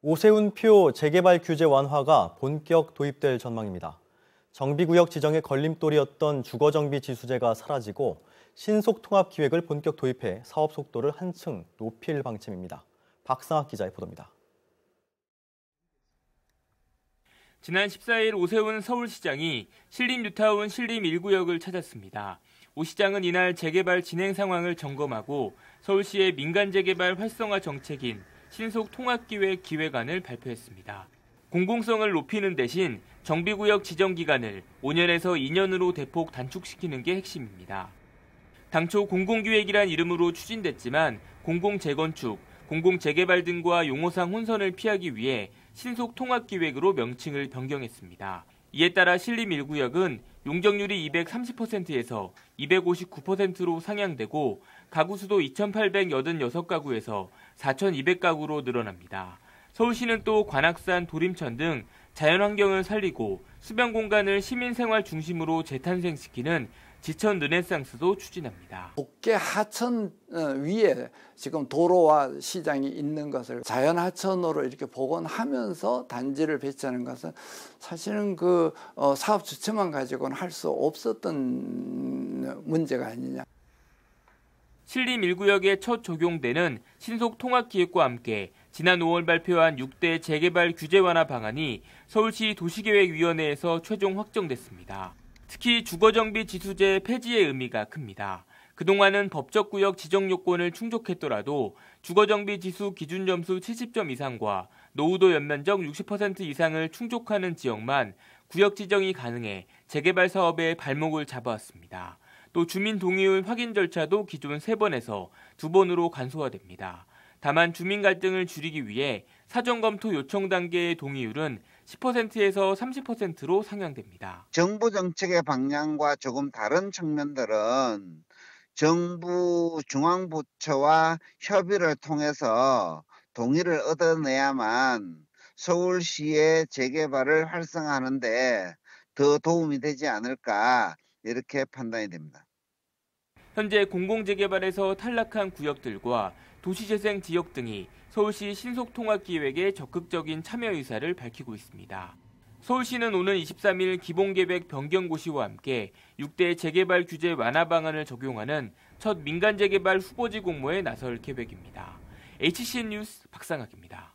오세훈표 재개발 규제 완화가 본격 도입될 전망입니다. 정비구역 지정의 걸림돌이었던 주거정비지수제가 사라지고 신속통합기획을 본격 도입해 사업 속도를 한층 높일 방침입니다. 박상학 기자의 보도입니다. 지난 14일 오세훈 서울시장이 신림뉴타운 신림 1구역을 찾았습니다. 오 시장은 이날 재개발 진행 상황을 점검하고 서울시의 민간 재개발 활성화 정책인 신속 통합기획 기획안을 발표했습니다. 공공성을 높이는 대신 정비구역 지정 기간을 5년에서 2년으로 대폭 단축시키는 게 핵심입니다. 당초 공공기획이란 이름으로 추진됐지만 공공재건축, 공공재개발 등과 용어상 혼선을 피하기 위해 신속통합기획으로 명칭을 변경했습니다. 이에 따라 신림 1구역은 용적률이 230%에서 259%로 상향되고 가구 수도 2,886가구에서 4,200가구로 늘어납니다. 서울시는 또 관악산, 도림천 등 자연환경을 살리고 수변 공간을 시민생활 중심으로 재탄생시키는 지천 르네상스도 추진합니다. 북계 하천 어, 위에 지금 도로와 시장이 있는 것을 자연 하천으로 이렇게 복원하면서 단지를 배치하는 것은 사실은 그 어, 사업 주체만 가지고는 할 수 없었던 문제가 아니냐. 신림 1구역에 첫 적용되는 신속 통합 기획과 함께 지난 5월 발표한 6대 재개발 규제 완화 방안이 서울시 도시계획위원회에서 최종 확정됐습니다. 특히 주거정비 지수제 폐지의 의미가 큽니다. 그동안은 법적 구역 지정 요건을 충족했더라도 주거정비 지수 기준 점수 70점 이상과 노후도 연면적 60% 이상을 충족하는 지역만 구역 지정이 가능해 재개발 사업의 발목을 잡아왔습니다. 또 주민 동의율 확인 절차도 기존 3번에서 2번으로 간소화됩니다. 다만 주민 갈등을 줄이기 위해 사전 검토 요청 단계의 동의율은 10%에서 30%로 상향됩니다. 정부 정책의 방향과 조금 다른 측면들은 정부 중앙부처와 협의를 통해서 동의를 얻어내야만 서울시의 재개발을 활성화하는데 더 도움이 되지 않을까 이렇게 판단이 됩니다. 현재 공공재개발에서 탈락한 구역들과 도시재생 지역 등이 서울시 신속통합기획에 적극적인 참여 의사를 밝히고 있습니다. 서울시는 오는 23일 기본계획 변경고시와 함께 6대 재개발 규제 완화 방안을 적용하는 첫 민간재개발 후보지 공모에 나설 계획입니다. HCN 뉴스 박상학입니다.